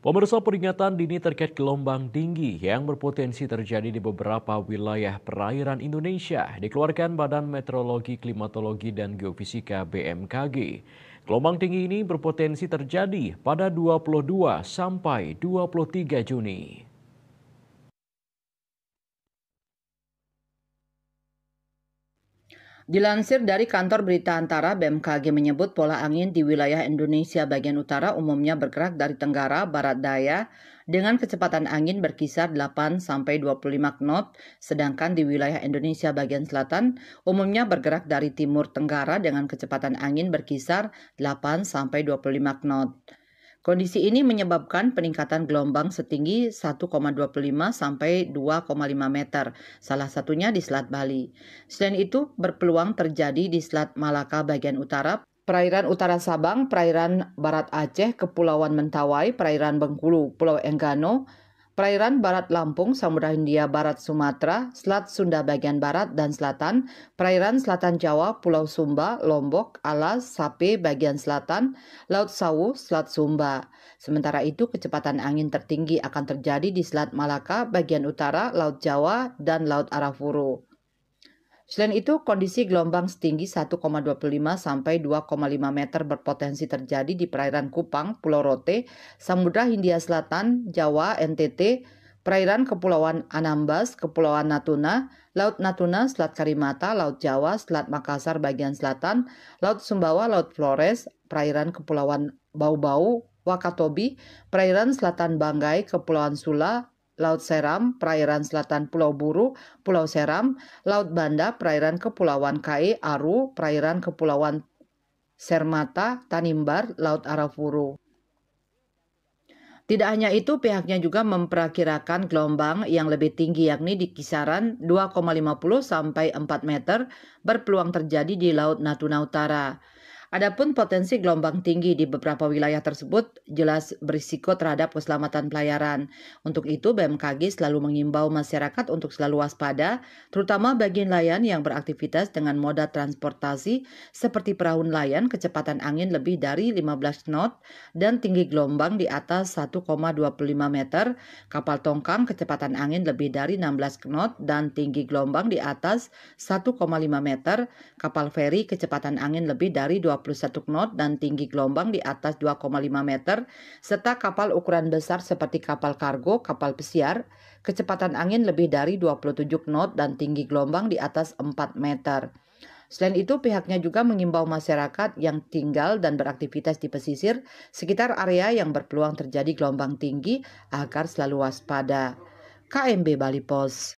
Pemirsa peringatan dini terkait gelombang tinggi yang berpotensi terjadi di beberapa wilayah perairan Indonesia dikeluarkan Badan Meteorologi, Klimatologi, dan Geofisika BMKG. Gelombang tinggi ini berpotensi terjadi pada 22 sampai 23 Juni. Dilansir dari kantor berita antara, BMKG menyebut pola angin di wilayah Indonesia bagian utara umumnya bergerak dari tenggara, barat daya, dengan kecepatan angin berkisar 8 25 knot, sedangkan di wilayah Indonesia bagian selatan umumnya bergerak dari timur tenggara dengan kecepatan angin berkisar 8 25 knot. Kondisi ini menyebabkan peningkatan gelombang setinggi 1,25 sampai 2,5 meter, salah satunya di Selat Bali. Selain itu, berpeluang terjadi di Selat Malaka bagian utara, perairan utara Sabang, perairan barat Aceh, Kepulauan Mentawai, perairan Bengkulu, Pulau Enggano, Perairan Barat Lampung, Samudra Hindia Barat Sumatera, Selat Sunda bagian barat dan selatan, perairan selatan Jawa, Pulau Sumba, Lombok, Alas, Sape bagian selatan, Laut Sawu, Selat Sumba. Sementara itu, kecepatan angin tertinggi akan terjadi di Selat Malaka bagian utara, Laut Jawa, dan Laut Arafuru. Selain itu, kondisi gelombang setinggi 1,25 sampai 2,5 meter berpotensi terjadi di perairan Kupang, Pulau Rote, Samudra Hindia Selatan, Jawa, NTT, perairan Kepulauan Anambas, Kepulauan Natuna, Laut Natuna, Selat Karimata, Laut Jawa, Selat Makassar bagian selatan, Laut Sumbawa, Laut Flores, perairan Kepulauan Bau-Bau, Wakatobi, perairan selatan Banggai, Kepulauan Sula, Laut Seram, perairan selatan Pulau Buru, Pulau Seram, Laut Banda, perairan Kepulauan Kai Aru, perairan Kepulauan Sermata, Tanimbar, Laut Arafuru. Tidak hanya itu, pihaknya juga memperkirakan gelombang yang lebih tinggi yakni di kisaran 2,50 sampai 4 meter berpeluang terjadi di Laut Natuna Utara. Adapun potensi gelombang tinggi di beberapa wilayah tersebut jelas berisiko terhadap keselamatan pelayaran. Untuk itu, BMKG selalu mengimbau masyarakat untuk selalu waspada, terutama bagi nelayan yang beraktivitas dengan moda transportasi seperti perahu nelayan kecepatan angin lebih dari 15 knot dan tinggi gelombang di atas 1,25 meter, kapal tongkang kecepatan angin lebih dari 16 knot dan tinggi gelombang di atas 1,5 meter, kapal feri kecepatan angin lebih dari 20 21 knot dan tinggi gelombang di atas 2,5 meter, serta kapal ukuran besar seperti kapal kargo, kapal pesiar, kecepatan angin lebih dari 27 knot dan tinggi gelombang di atas 4 meter. Selain itu, pihaknya juga mengimbau masyarakat yang tinggal dan beraktivitas di pesisir sekitar area yang berpeluang terjadi gelombang tinggi agar selalu waspada. KMB Bali Pos